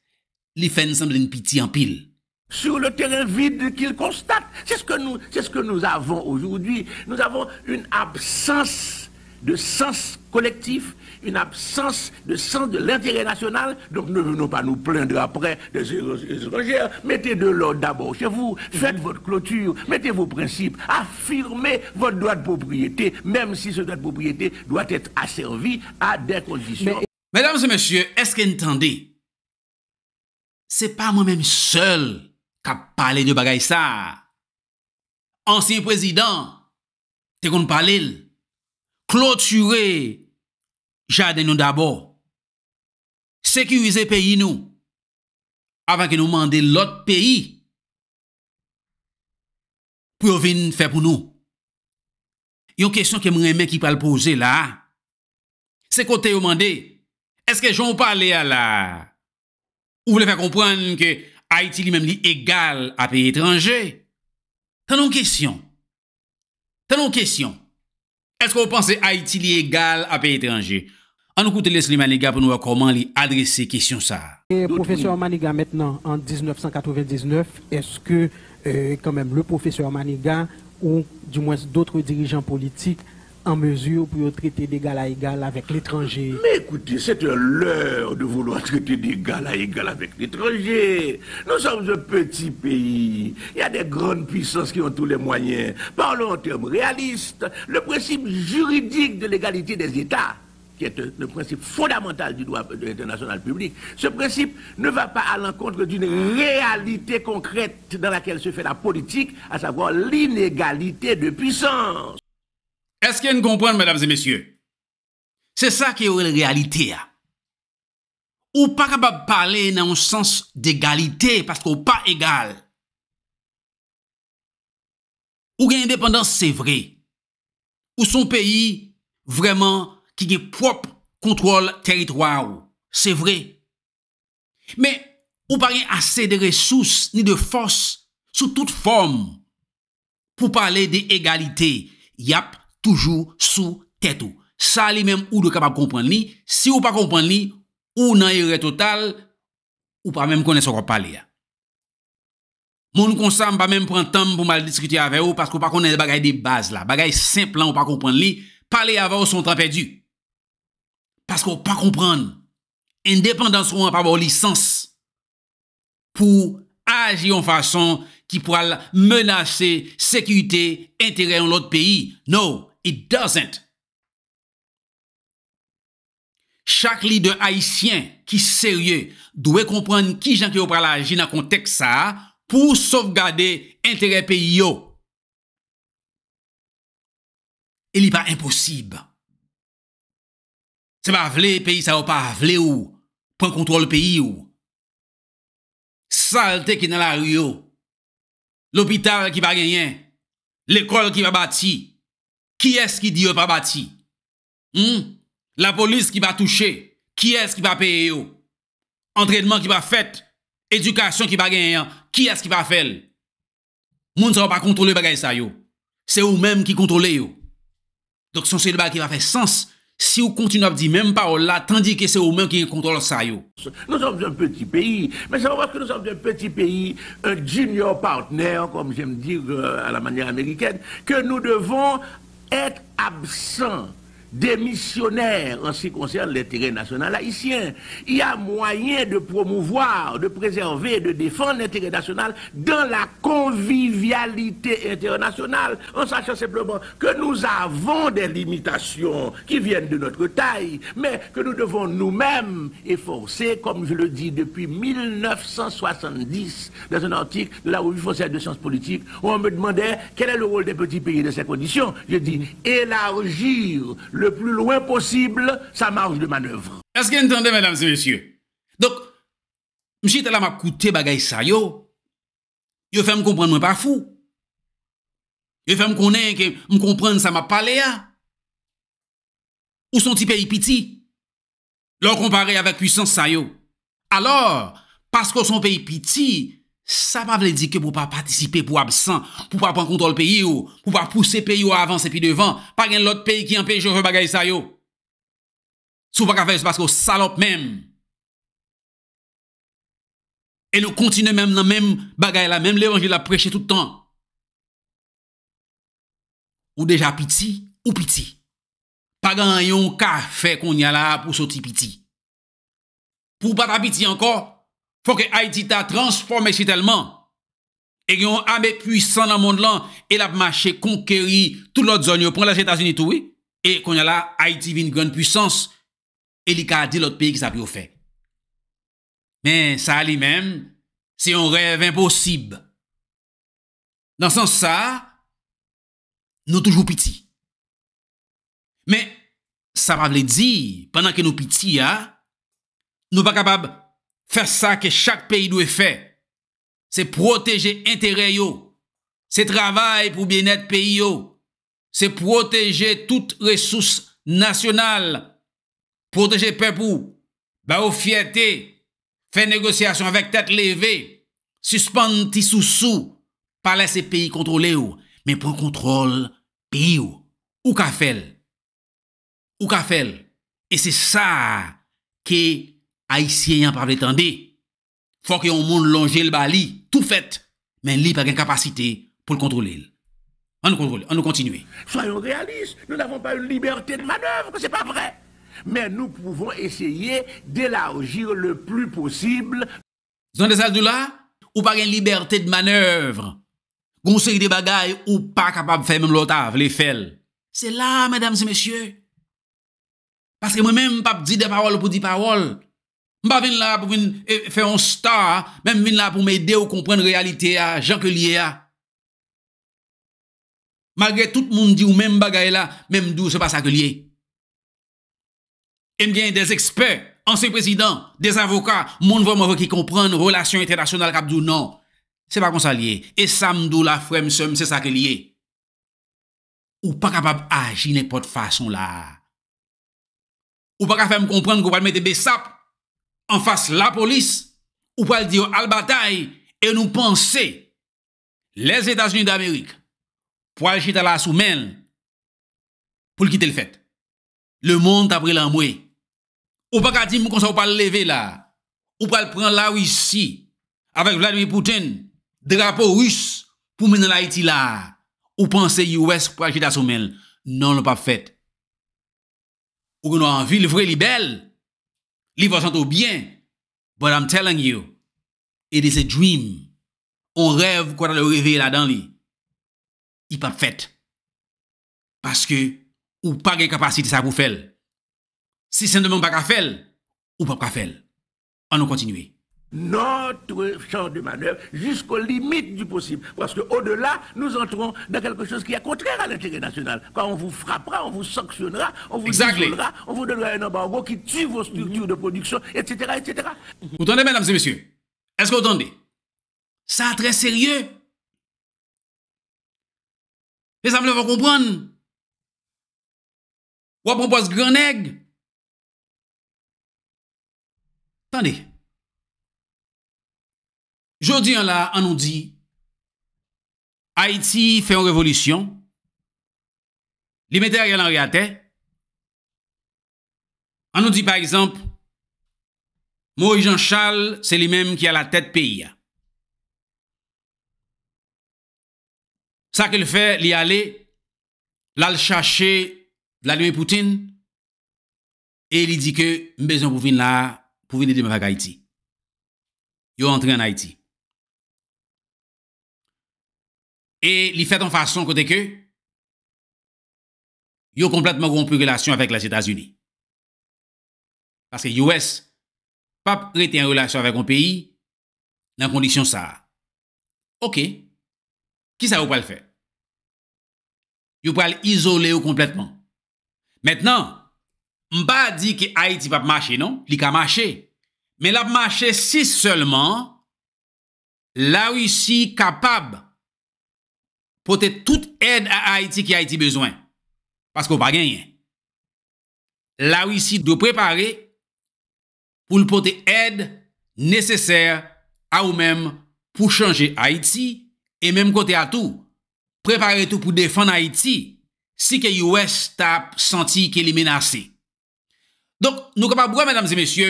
les fans semblent une pitié en pile. Sur le terrain vide qu'il constate, c'est ce que nous, c'est ce que nous avons aujourd'hui. Nous avons une absence de sens collectif, une absence de sens de l'intérêt national. Donc ne venons pas nous plaindre après des étrangers. Mettez de l'ordre d'abord chez vous, faites mhm. votre clôture, mettez vos principes, affirmez votre droit de propriété, même si ce droit de propriété doit être asservi à des conditions. Mesdames et messieurs, est-ce entendez c'est pas moi-même seul qui a parlé de bagay ça. Ancien président, t'es qu'on parle, clôturé jardin nous d'abord, sécuriser pays nous, avant que nous demandions l'autre pays pour venir faire pour nous. Il y a une question que je ami qui parle poser là. C'est côté demandé est-ce que j'en parle à là? Vous voulez faire comprendre que Haïti lui-même est égal à pays étranger? T'as une question. T'as une question. Est-ce que vous pensez Haïti est égal à pays étranger? On écoute les Maniga pour nous voir comment lui adresser question ça. Et professeur Maniga maintenant, en 1999, est-ce que euh, quand même le professeur Maniga ou du moins d'autres dirigeants politiques en mesure pour traiter d'égal à égal avec l'étranger. Mais écoutez, c'est l'heure de vouloir traiter d'égal à égal avec l'étranger. Nous sommes un petit pays. Il y a des grandes puissances qui ont tous les moyens. Parlons en termes réalistes. Le principe juridique de l'égalité des États qui est le principe fondamental du droit international public, ce principe ne va pas à l'encontre d'une réalité concrète dans laquelle se fait la politique, à savoir l'inégalité de puissance. Eske yon kompran, madames et messieurs? Se sa ki yon realite ya. Ou para pa pale nan yon sens de egalite, paske ou pa egal. Ou gen independance, se vre. Ou son peyi, vreman, ki gen prop kontrol teritroi ou. Se vre. Me, ou pale ase de resous, ni de fos, sou tout form, pou pale de egalite, yap, Toujou sou tètou. Sa li mèm ou do kapap kompren li. Si ou pa kompren li, ou nan yore total, ou pa mèm konen soko pale ya. Moun nou konsan pa mèm pran tam pou mal diskuti avè ou paskou pa konen bagay di baz la. Bagay semp lan ou pa kompren li, pale ya avè ou son trampè du. Paskou pa kompren. Independans roun ap ap wou lisans pou aji yon fason ki pou al menase sekirite, enterey yon lot peyi. Nou, doesn't. Chak li de haisyen ki serye dwe komprenn ki jan ki yo pralaji nan kontek sa pou sovgade entere peyo. El li pa imposib. Se pa vle peyi, sa yo pa vle ou. Pon kontrol peyi ou. Salte ki nan la ryo. L'opitar ki pa genyen. L'ekol ki pa bati. Qui est-ce qui dit yo pas bâti? Hmm? La police qui va toucher? Qui est-ce qui va payer Entraînement qui va faire Éducation qui va gagner? Qui est-ce qui va faire? ne sa pas contrôler par les C'est vous même qui contrôlez yo. Donc son c'est qui va faire sens si vous continuez à dire même parole là, tandis que c'est vous-même qui contrôlent. ça. Nous sommes un petit pays, mais ça va parce que nous sommes un petit pays, un junior partner, comme j'aime dire euh, à la manière américaine, que nous devons être absent des missionnaires en ce qui concerne l'intérêt national haïtien. Il y a moyen de promouvoir, de préserver, de défendre l'intérêt national dans la convivialité internationale, en sachant simplement que nous avons des limitations qui viennent de notre taille, mais que nous devons nous-mêmes efforcer, comme je le dis depuis 1970, dans un article de la revue française de sciences politiques, où on me demandait quel est le rôle des petits pays de ces conditions. Je dis élargir le plus loin possible sa marge de manœuvre. Est-ce que vous entendez, mesdames et messieurs? Donc, monsieur là m'a coûté bagay ça yo. Je fait me comprendre moi pas fou. Je fait me connaître que me comprendre ça m'a parlé à. Ou son petit pays petit. L'on comparé avec puissance ça yo. Alors, parce que son pays petit, Sa pa vle di ke pou pa patisipe pou absan, pou pa pan kontrol peyi ou, pou pa pousse peyi ou avanse pi devan, pa gen l'ot peyi ki anpejou re bagay sa yo. Sou pa ka feyous pasko salop men. E nou kontine men nan men bagay la men, le wan je la preche toutan. Ou deja piti, ou piti. Pa gen yon ka fey kon yala pou soti piti. Pou pa ta piti anko, Fwa ke Haiti ta transforme sitelman. E gyon ame pwisan nan moun lan. E la pmache konkeri tout lot zon yo. Pon la S.E.T.A.Z.I.N.I. toui. E kon yon la Haiti vin gwen pwisan. E li ka adi lot peyi ki sa pyo fe. Men sa li men. Se yon rev imposib. Nan sans sa. Nou toujou piti. Men sa pa vle di. Pendan ke nou piti ya. Nou pa kapab. faire ça que chaque pays doit faire. C'est protéger intérêt yo. C'est travail pour bien-être pays yo. C'est protéger toutes ressources nationales. Protéger peuple Bah, au fierté. Faire négociation avec tête levée. Suspendre tes sous-sous. Pas laisser pays contrôler Mais pour contrôle pays ou. Ou qu'a fait? Ou qu'a Et c'est ça que Haïtien pas l'étendre. Faut que un monde longe le bali, tout fait, mais li pas une capacité pour le contrôler. On nous contrôle, on continue. Soyons réalistes, nous n'avons pas une liberté de manœuvre, c'est pas vrai. Mais nous pouvons essayer d'élargir le plus possible. Dans des là, ou pas une liberté de manœuvre. Conseil des bagailles ou pas capable de faire même l'otave, les faire. C'est là, mesdames et messieurs. Parce que moi-même, pas dit des paroles pour dire paroles. Mba vin la pou vin e, fè an star, menm vin la pou mèy non. de ou komprenn realite a, jan ke liye a. Magre tout moun di ou menm bagay la, menm dou se pa sa ke liye. Mbyen des ekspert, ansè prezident, des avokat, moun vò mò vò ki komprenn relasyon internasyon al kapdou nan. Se pa kon sa liye. E sa mdou la fwèm se mse sa ke liye. Ou pa kapab aji nepot fason la. Ou pa kapab fèm komprenn koupalmè te besap. en face la police, ou pas dire à la bataille, et nous penser, les États-Unis d'Amérique, pour aller à la soumelle, pour quitter le fait. Le monde après moue. Ou pas qu'à dire qu'on ne pas lever là. Ou pas prendre là ou ici. Avec Vladimir Poutine, drapeau russe, pour mener l'Haïti là. Ou penser US pour à la soumelle. Non, on pas fait. Ou qu'on a envie, le vrai libelle. Li vo santo byen. But I'm telling you. It is a dream. Ou rev kwa ta le revye la dan li. I pa p'fet. Paske ou pa gen kapasite sa pou fel. Si sen demen pa ka fel. Ou pa pa fel. An nou kontinwe. notre champ de manœuvre jusqu'aux limites du possible. Parce qu'au-delà, nous entrons dans quelque chose qui est contraire à l'intérêt national. Quand on vous frappera, on vous sanctionnera, on vous on vous donnera un embargo qui tue vos structures de production, etc. etc. Vous entendez, mesdames et messieurs Est-ce que vous entendez Ça, très sérieux. Les amis, vous comprendre. On propose Attendez. Jodi on la, an nou di, Haïti fait une révolution, Les mette Ariel rien à terre. An nous dit par exemple, Moïse Jean Charles, c'est lui-même qui a la tête pays. Ça qu'il fait, il y allait, aller, le chercher Vladimir Poutine, et il dit que, besoin pour venir là, pour venir à Haïti. Il est entré en Haïti. et il fait en façon côté que yo complètement rompu relation avec les États-Unis. Parce que US pas rester en relation avec un pays dans condition ça. OK. Qui ça va le faire Yo pas isoler complètement. Maintenant, m'ba dit que Haïti pas marcher non, Il ka marcher. Mais la marcher si seulement la Russie capable pote tout ed a Haiti ki a Haiti bezwen. Paske ou pa genyen. La ou isi de ou prepare pou l'pote ed neseser a ou menm pou chanje Haiti, e menm kote a tou. Prepare tou pou defan Haiti si ke y ou es tap santi ke li menase. Donk nou ka pa boua, mèdames et mèsyè,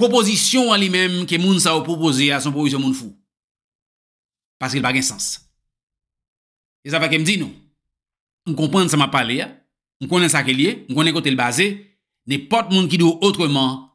proposisyon an li menm ke moun sa ou propose a son proposisyon moun fou. Paske l pa gen sens. Et ça va qu'elle me dit non. On comprend ça m'a parlé, hein. on connaît ça qui est, on connaît côté le basé, n'importe monde qui doit autrement,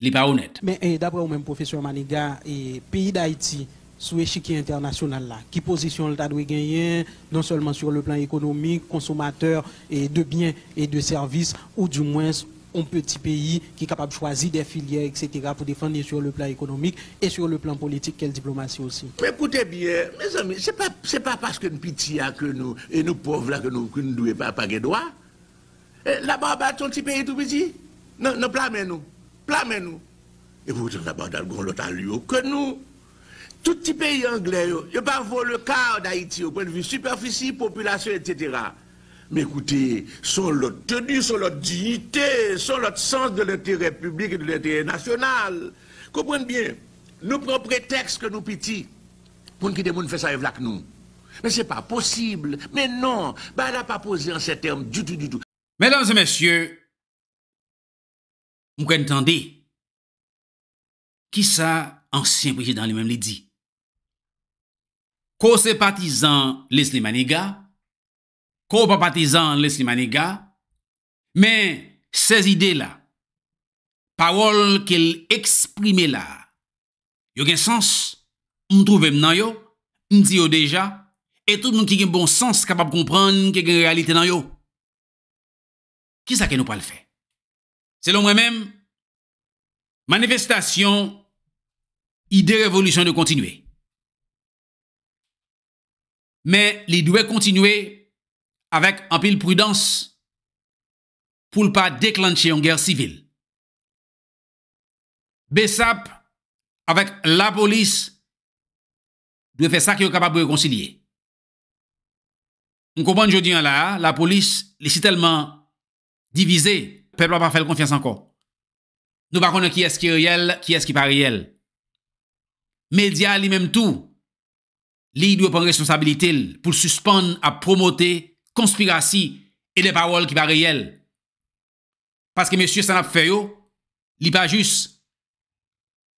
n'est pas honnête. Mais eh, d'après vous-même, professeur Maniga, et eh, pays d'Haïti, sous échiquier international là, qui positionne le doit gagner, non seulement sur le plan économique, consommateur et de biens et de services, ou du moins un petit pays qui est capable de choisir des filières, etc., pour défendre sur le plan économique et sur le plan politique, quelle diplomatie aussi. écoutez bien, mes amis, ce n'est pas, parce que nous pitié que nous, et nous pauvres là, que nous ne devons pas payer droit. Eh, là-bas, c'est un petit pays tout petit. Non, non, plamez-nous. Plamez-nous. Et vous, là-bas, dans l'autre lieu oh, que nous. Tout petit pays anglais, oh, il n'y a le cas d'Haïti au point de vue superficie, population, etc. Mèkoutè, son lot tenu, son lot dignité, son lot sens de l'intérêt public et de l'intérêt national. Koupoun bie, nou prètex ke nou piti. Poun ki demoun fè sa ev lak nou. Mè se pa, posible, mè non, bè la pa pose an se term du tout, du tout. Mèdansè, mèsyè, mwen kwen tande, ki sa ansyen pwije dan lè mèm lè di? Kose patizan lès lè manega, copapatisant Leslie Maniga, mais ces idées-là, paroles qu'il exprimait là, y a un sens, on trouve maintenant yo, on dit yo déjà, et tout le monde qui a un bon sens capable de comprendre qu'il y a une réalité dans yo. Qui ça nous pas le Selon moi-même, manifestation, idée révolution de continuer. Mais, il doit continuer avec un pile prudence pour ne pas déclencher une guerre civile. BESAP, avec la police, doit faire ça qui est capable de réconcilier. On comprend aujourd'hui hein, là, la police, est tellement divisée, le peuple n'a pas fait confiance encore. Nous ne connaissons qui est-ce qui est réel, qui est-ce qui n'est pas réel. Média lui-même tout, lui doit prendre responsabilité pour suspendre à promoter conspiration et des paroles qui pas réelles. Parce que monsieur, ça n'a fait yo, pas juste.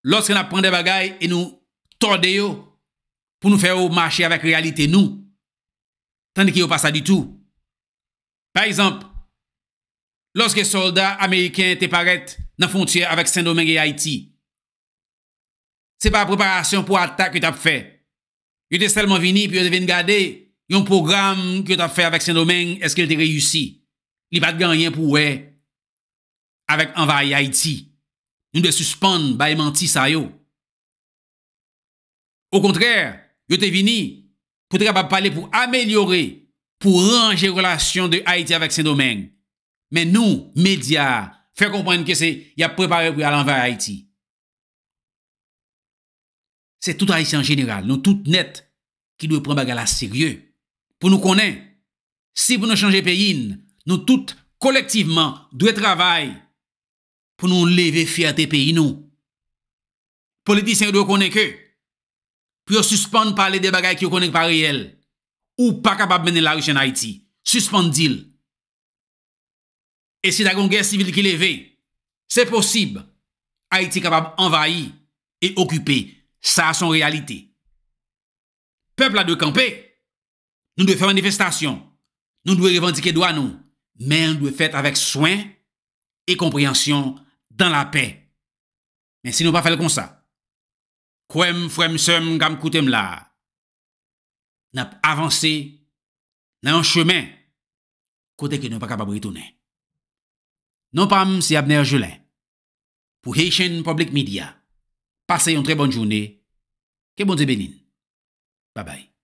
Lorsque a pris des bagailles et nous tordons pour nous faire marcher avec réalité, nous, tandis qu'il n'y a pas ça du tout. Par exemple, lorsque les soldats américains étaient parés dans la frontière avec Saint-Domingue et Haïti, ce n'est pas la préparation pour l'attaque que tu as fait. Tu étaient seulement venu... et tu garder Yon programme que tu as fait avec Saint-Domingue, est-ce qu'il t'a réussi? Il pas de gagner pour ouais. Avec envahir Haïti. Nous de suspendre, bah, menti ça Au contraire, yo t'es venu pour te parler pour améliorer, pour ranger relation de Haïti avec Saint-Domingue. Mais nous, médias, fait comprendre que c'est, y a préparé pour aller envers Haïti. C'est tout Haïti en général, nous tout net, qui doit prendre la sérieux. Pou nou konen Si pou nou chanje peyin Nou tout kolektiveman Dwe travay Pou nou leve fiat e peyin nou Politisyen dwe konen ke Pou yo suspande pa le debagay Ki yo konen pa real Ou pa kapab menen la riche in Haiti Suspande dil E si da gonger sivil ki leve Se posib Haiti kapab envahi E okupi Sa son realite Pepl la dwe kampe Nou dwe fèm anifestasyon. Nou dwe revandike do anou. Men dwe fèt avèk soyn e kompryansyon dan la pè. Men si nou pa fèl kon sa, kouèm fwèm sèm gam koutèm la, nap avansè, nan an chèmen, kote ke nou pa kapabwè tonè. Nou pam si Abner Jelin. Pou Heyshen Public Media. Pase yon trè bon jounè. Kè bon zè benin. Bye bye.